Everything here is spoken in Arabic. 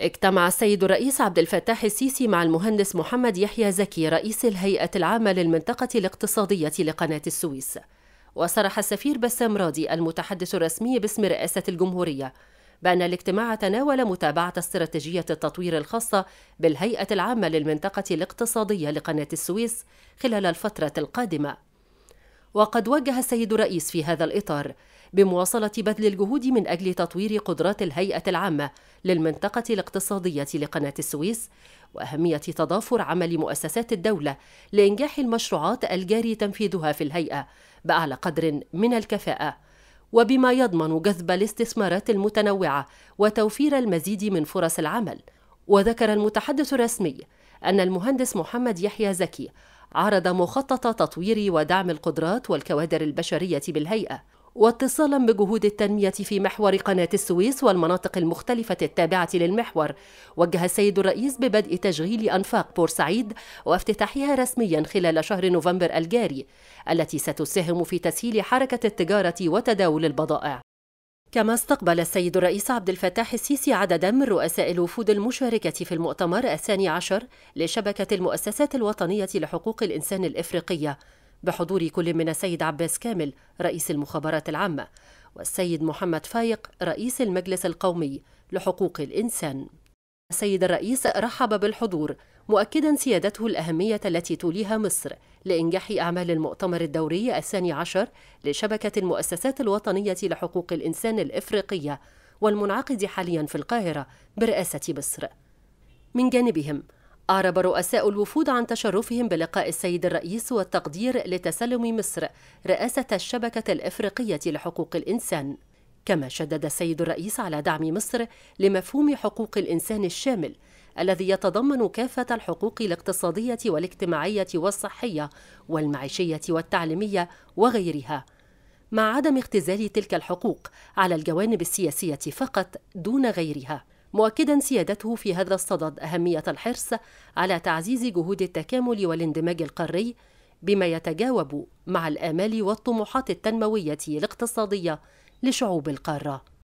اجتمع السيد الرئيس عبد الفتاح السيسي مع المهندس محمد يحيى زكي رئيس الهيئة العامة للمنطقة الاقتصادية لقناة السويس وصرح السفير بسام راضي المتحدث الرسمي باسم رئاسة الجمهورية بأن الاجتماع تناول متابعة استراتيجية التطوير الخاصة بالهيئة العامة للمنطقة الاقتصادية لقناة السويس خلال الفترة القادمة وقد وجه السيد الرئيس في هذا الإطار بمواصلة بذل الجهود من أجل تطوير قدرات الهيئة العامة للمنطقة الاقتصادية لقناة السويس وأهمية تضافر عمل مؤسسات الدولة لإنجاح المشروعات الجاري تنفيذها في الهيئة بأعلى قدر من الكفاءة وبما يضمن جذب الاستثمارات المتنوعة وتوفير المزيد من فرص العمل وذكر المتحدث الرسمي أن المهندس محمد يحيى زكي عرض مخطط تطوير ودعم القدرات والكوادر البشرية بالهيئة واتصالا بجهود التنمية في محور قناة السويس والمناطق المختلفة التابعة للمحور وجه السيد الرئيس ببدء تشغيل أنفاق بورسعيد وافتتاحها رسميا خلال شهر نوفمبر الجاري التي ستساهم في تسهيل حركة التجارة وتداول البضائع كما استقبل السيد الرئيس عبد الفتاح السيسي عددا من رؤساء الوفود المشاركة في المؤتمر الثاني عشر لشبكة المؤسسات الوطنية لحقوق الإنسان الإفريقية بحضور كل من السيد عباس كامل رئيس المخابرات العامة والسيد محمد فايق رئيس المجلس القومي لحقوق الإنسان السيد الرئيس رحب بالحضور مؤكدا سيادته الأهمية التي توليها مصر لإنجاح أعمال المؤتمر الدوري الثاني عشر لشبكة المؤسسات الوطنية لحقوق الإنسان الإفريقية والمنعقد حاليا في القاهرة برئاسة مصر. من جانبهم أعرب رؤساء الوفود عن تشرفهم بلقاء السيد الرئيس والتقدير لتسلم مصر رئاسة الشبكة الإفريقية لحقوق الإنسان. كما شدد السيد الرئيس على دعم مصر لمفهوم حقوق الإنسان الشامل الذي يتضمن كافة الحقوق الاقتصادية والاجتماعية والصحية والمعيشية والتعليمية وغيرها مع عدم اختزال تلك الحقوق على الجوانب السياسية فقط دون غيرها مؤكدا سيادته في هذا الصدد أهمية الحرص على تعزيز جهود التكامل والاندماج القاري بما يتجاوب مع الآمال والطموحات التنموية الاقتصادية لشعوب القارة